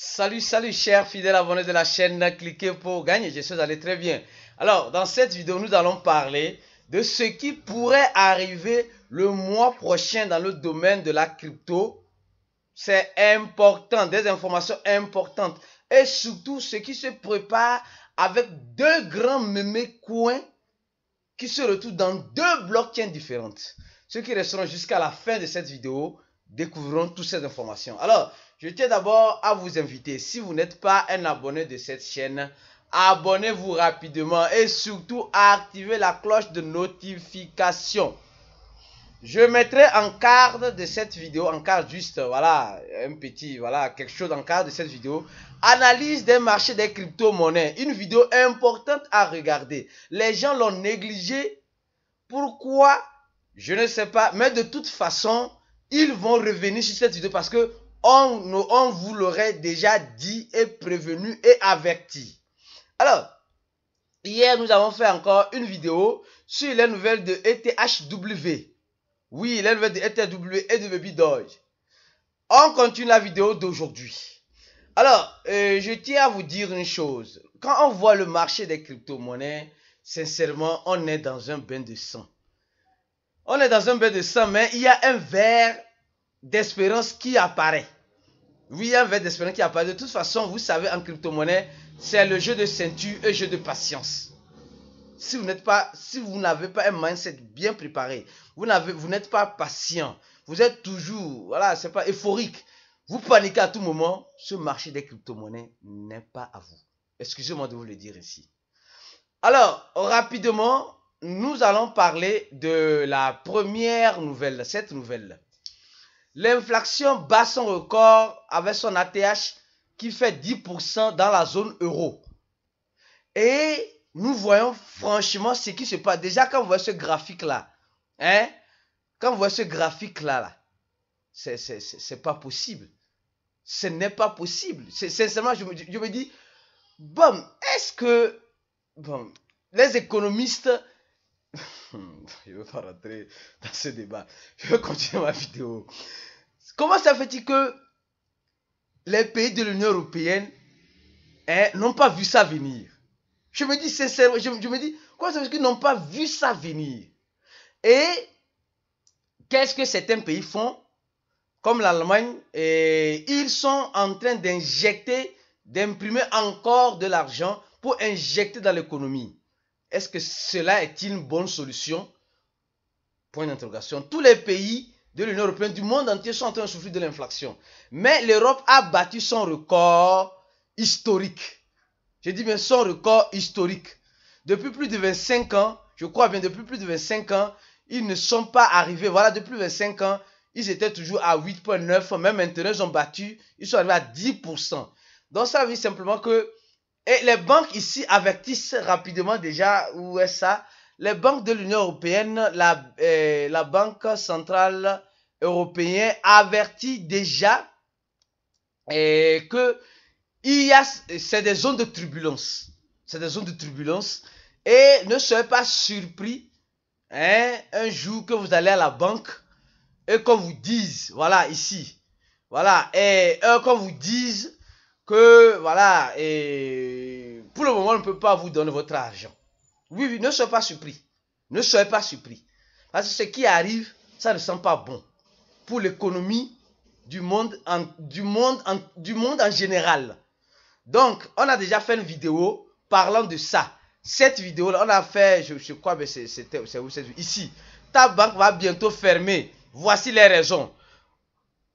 Salut, salut, chers fidèles abonnés de la chaîne. Cliquez pour gagner. Je suis allé très bien. Alors, dans cette vidéo, nous allons parler de ce qui pourrait arriver le mois prochain dans le domaine de la crypto. C'est important, des informations importantes. Et surtout, ce qui se prépare avec deux grands mémés coins qui se retrouvent dans deux blockchains différentes. Ceux qui resteront jusqu'à la fin de cette vidéo découvriront toutes ces informations. Alors, je tiens d'abord à vous inviter, si vous n'êtes pas un abonné de cette chaîne, abonnez-vous rapidement et surtout à activer la cloche de notification. Je mettrai en carte de cette vidéo, en carte juste, voilà, un petit, voilà, quelque chose en carte de cette vidéo. Analyse des marchés des crypto-monnaies. Une vidéo importante à regarder. Les gens l'ont négligé, Pourquoi Je ne sais pas. Mais de toute façon, ils vont revenir sur cette vidéo parce que on, vous l'aurait déjà dit et prévenu et averti. Alors, hier, nous avons fait encore une vidéo sur les nouvelles de ETHW. Oui, les nouvelles de ETHW et de Baby Doge. On continue la vidéo d'aujourd'hui. Alors, euh, je tiens à vous dire une chose. Quand on voit le marché des crypto-monnaies, sincèrement, on est dans un bain de sang. On est dans un bain de sang, mais il y a un verre d'espérance qui apparaît. Oui, il y a un verre d'espérance qui apparaît. De toute façon, vous savez, en crypto-monnaie, c'est le jeu de ceinture et jeu de patience. Si vous n'êtes pas, si vous n'avez pas un mindset bien préparé, vous vous n'êtes pas patient, vous êtes toujours, voilà, c'est pas euphorique. Vous paniquez à tout moment, ce marché des crypto-monnaies n'est pas à vous. Excusez-moi de vous le dire ici. Alors, rapidement, nous allons parler de la première nouvelle, cette nouvelle. L'inflation bat son record avec son ATH qui fait 10% dans la zone euro. Et nous voyons franchement ce qui se passe. Déjà, quand vous voyez ce graphique-là, hein, quand vous voyez ce graphique-là, là, n'est c'est pas possible. Ce n'est pas possible. Sincèrement, je me, je me dis, bon, est-ce que bon, les économistes je ne veux pas rentrer dans ce débat. Je veux continuer ma vidéo. Comment ça fait-il que les pays de l'Union Européenne hein, n'ont pas vu ça venir Je me dis sincèrement, je, me dis, quoi ça fait qu'ils n'ont pas vu ça venir Et qu'est-ce que certains pays font Comme l'Allemagne, et ils sont en train d'injecter, d'imprimer encore de l'argent pour injecter dans l'économie. Est-ce que cela est une bonne solution Point d'interrogation. Tous les pays de l'Union européenne, du monde entier, sont en train de souffrir de l'inflation. Mais l'Europe a battu son record historique. Je dis bien son record historique. Depuis plus de 25 ans, je crois bien depuis plus de 25 ans, ils ne sont pas arrivés. Voilà, depuis 25 ans, ils étaient toujours à 8,9. Même maintenant, ils ont battu. Ils sont arrivés à 10%. Donc, ça veut simplement que et les banques ici avertissent rapidement déjà où est ça. Les banques de l'Union européenne, la, eh, Banque centrale européenne avertit déjà eh, que il y a, c'est des zones de turbulence. C'est des zones de turbulence. Et ne soyez pas surpris hein, un jour que vous allez à la banque et qu'on vous dise, voilà, ici, voilà, et euh, qu'on vous dise que voilà, et pour le moment, on ne peut pas vous donner votre argent. Oui, oui, ne soyez pas surpris. Ne soyez pas surpris. Parce que ce qui arrive, ça ne sent pas bon pour l'économie du monde, en, du, monde du monde en général. Donc, on a déjà fait une vidéo parlant de ça. Cette vidéo-là, on a fait, je, je crois, mais c'était ici. Ta banque va bientôt fermer. Voici les raisons.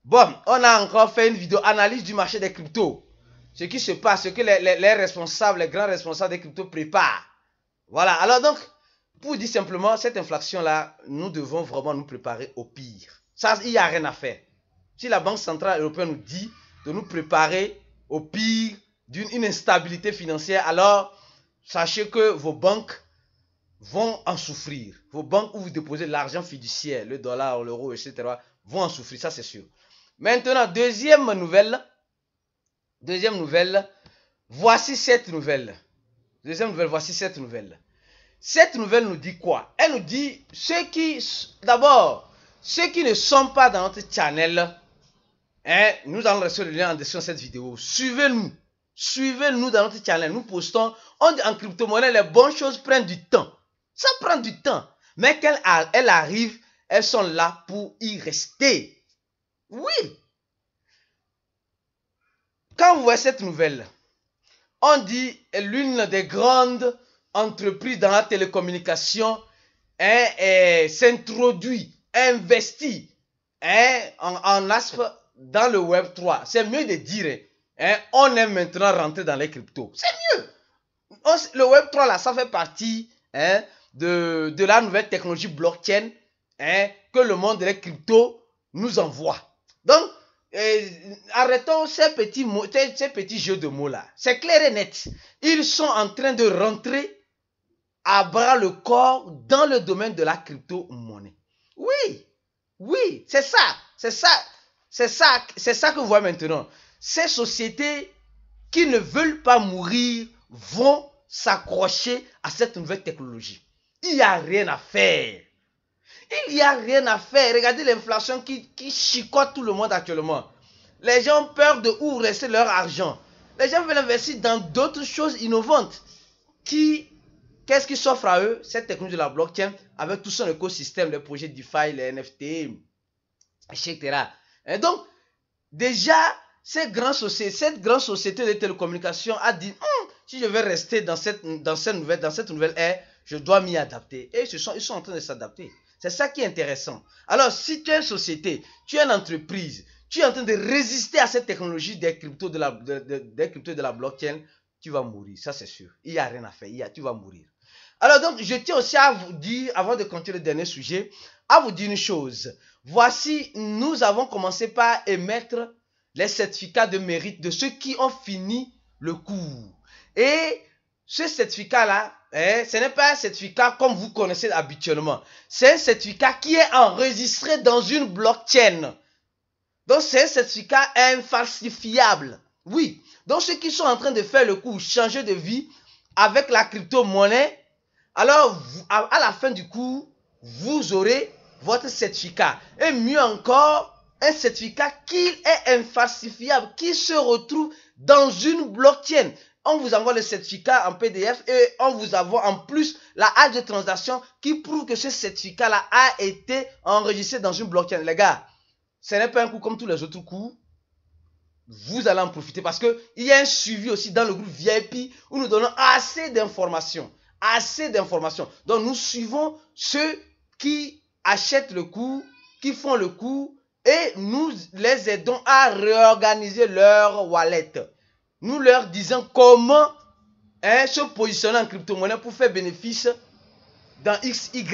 Bon, on a encore fait une vidéo analyse du marché des cryptos ce qui se passe, ce que les, responsables, les grands responsables des cryptos préparent. Voilà. Alors donc, pour dire simplement, cette inflation-là, nous devons vraiment nous préparer au pire. Ça, il n'y a rien à faire. Si la Banque Centrale Européenne nous dit de nous préparer au pire d'une instabilité financière, alors sachez que vos banques vont en souffrir. Vos banques où vous déposez l'argent fiduciaire, le dollar, l'euro, etc., vont en souffrir, ça c'est sûr. Maintenant, deuxième nouvelle, Deuxième nouvelle, voici cette nouvelle. Deuxième nouvelle, voici cette nouvelle. Cette nouvelle nous dit quoi Elle nous dit, ceux qui, d'abord, ceux qui ne sont pas dans notre channel, hein, nous allons recevoir le lien en description de cette vidéo. Suivez-nous. Suivez-nous dans notre channel. Nous postons, on, en crypto-monnaie, les bonnes choses prennent du temps. Ça prend du temps. Mais qu'elles elle arrivent, elles sont là pour y rester. Oui, quand vous voyez cette nouvelle, on dit l'une des grandes entreprises dans la télécommunication hein, s'introduit, investit hein, en, Asp dans le Web 3. C'est mieux de dire, hein, on est maintenant rentré dans les cryptos. C'est mieux. le Web 3, là, ça fait partie hein, de, la nouvelle technologie blockchain hein, que le monde des cryptos nous envoie. Donc, eh, arrêtons ces petits, petits jeux de mots-là. C'est clair et net. Ils sont en train de rentrer à bras le corps dans le domaine de la crypto-monnaie. Oui, oui, c'est ça, c'est ça, c'est ça, c'est ça que vous voyez maintenant. Ces sociétés qui ne veulent pas mourir vont s'accrocher à cette nouvelle technologie. Il n'y a rien à faire. Il n'y a rien à faire. Regardez l'inflation qui, chicote tout le monde actuellement. Les gens ont peur de où rester leur argent. Les gens veulent investir dans d'autres choses innovantes. Qui, qu'est-ce qui s'offre à eux Cette technologie de la blockchain avec tout son écosystème, les projets DeFi, les NFT, etc. Et donc, déjà, cette grande société, de télécommunications a dit hum, si je veux rester dans cette, dans cette, nouvelle, dans cette nouvelle ère, je dois m'y adapter. Et ils sont, ils sont en train de s'adapter. C'est ça qui est intéressant. Alors, si tu es une société, tu es une entreprise, tu es en train de résister à cette technologie des cryptos de la, la blockchain, tu vas mourir, ça c'est sûr. Il n'y a rien à faire, tu vas mourir. Alors donc, je tiens aussi à vous dire, avant de continuer le dernier sujet, à vous dire une chose. Voici, nous avons commencé par émettre les certificats de mérite de ceux qui ont fini le cours. Et ce certificat-là, hein, ce n'est pas un certificat comme vous connaissez habituellement. C'est un certificat qui est enregistré dans une blockchain. Donc c'est un certificat infalsifiable. Oui. Donc ceux qui sont en train de faire le coup, changer de vie avec la crypto-monnaie, alors à, la fin du coup, vous aurez votre certificat. Et mieux encore, un certificat qui est infalsifiable, qui se retrouve dans une blockchain on vous envoie le certificat en PDF et on vous envoie en plus la hache de transaction qui prouve que ce certificat-là a été enregistré dans une blockchain. Les gars, ce n'est pas un coup comme tous les autres coups. Vous allez en profiter parce que il y a un suivi aussi dans le groupe VIP où nous donnons assez d'informations. Assez d'informations. Donc nous suivons ceux qui achètent le coup, qui font le coup et nous les aidons à réorganiser leur wallet nous leur disons comment hein, se positionner en crypto-monnaie pour faire bénéfice dans XY.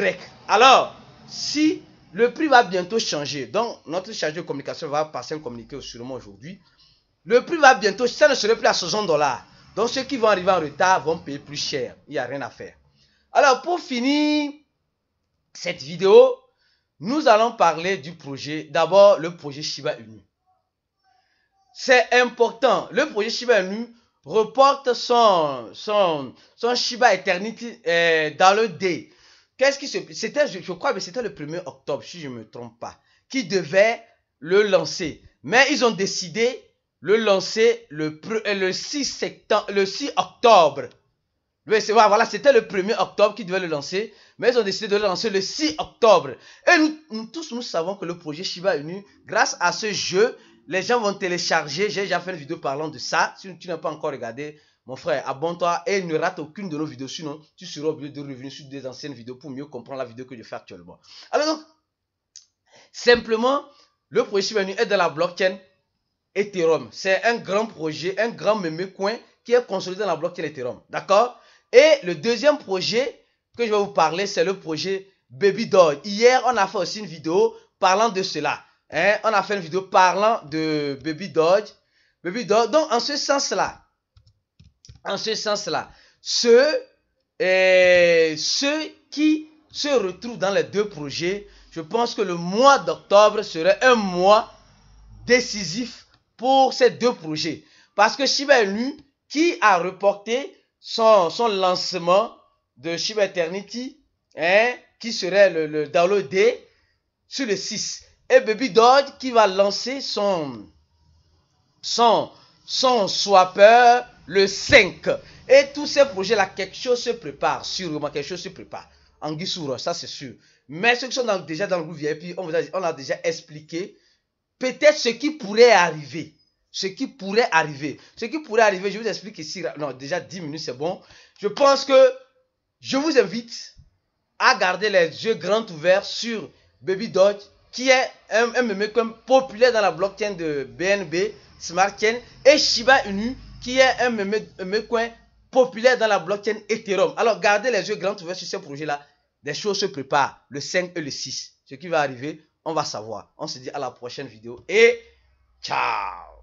Alors, si le prix va bientôt changer, donc notre chargé de communication va passer un communiqué sûrement aujourd'hui, le prix va bientôt, ça ne serait plus à 60 dollars. Donc ceux qui vont arriver en retard vont payer plus cher. Il n'y a rien à faire. Alors pour finir cette vidéo, nous allons parler du projet. D'abord le projet Shiba Inu. C'est important. Le projet Shiba Inu reporte son, son, son Shiba Eternity euh, dans le dé Qu'est-ce qui C'était, je, crois, que c'était le 1er octobre, si je ne me trompe pas, qui devait le lancer. Mais ils ont décidé de le lancer le, le 6 septembre, le 6 octobre. voilà, c'était le 1er octobre qu'ils devaient le lancer, mais ils ont décidé de le lancer le 6 octobre. Et nous, nous tous, nous savons que le projet Shiba Inu, grâce à ce jeu, les gens vont télécharger. J'ai déjà fait une vidéo parlant de ça. Si tu n'as pas encore regardé, mon frère, abonne-toi et ne rate aucune de nos vidéos. Sinon, tu seras obligé de revenir sur des anciennes vidéos pour mieux comprendre la vidéo que je fais actuellement. Alors donc, simplement, le projet venu est de la blockchain Ethereum. C'est un grand projet, un grand mémé coin qui est consolidé dans la blockchain Ethereum. D'accord Et le deuxième projet que je vais vous parler, c'est le projet Baby Hier, on a fait aussi une vidéo parlant de cela. Hein, on a fait une vidéo parlant de Baby Dodge. Baby Dodge. Donc, en ce sens-là, en ce sens-là, ceux, euh, ceux qui se retrouvent dans les deux projets, je pense que le mois d'octobre serait un mois décisif pour ces deux projets. Parce que Shiba Inu, qui a reporté son, son lancement de Shiba Eternity, hein, qui serait le, le downloadé sur le 6 et Baby Dodge qui va lancer son, son, son swapper le 5. Et tous ces projets-là, quelque chose se prépare, sûrement, quelque chose se prépare. En ça c'est sûr. Mais ceux qui sont déjà dans le groupe VIP, on, on a déjà expliqué peut-être ce qui pourrait arriver. Ce qui pourrait arriver. Ce qui pourrait arriver, je vous explique ici. Non, déjà 10 minutes, c'est bon. Je pense que je vous invite à garder les yeux grands ouverts sur Baby Dodge qui est un, un coin populaire dans la blockchain de BNB, Smart Chain, et Shiba Inu, qui est un coin populaire dans la blockchain Ethereum. Alors, gardez les yeux grands ouverts sur ce projet-là. Des choses se préparent, le 5 et le 6. Ce qui va arriver, on va savoir. On se dit à la prochaine vidéo et ciao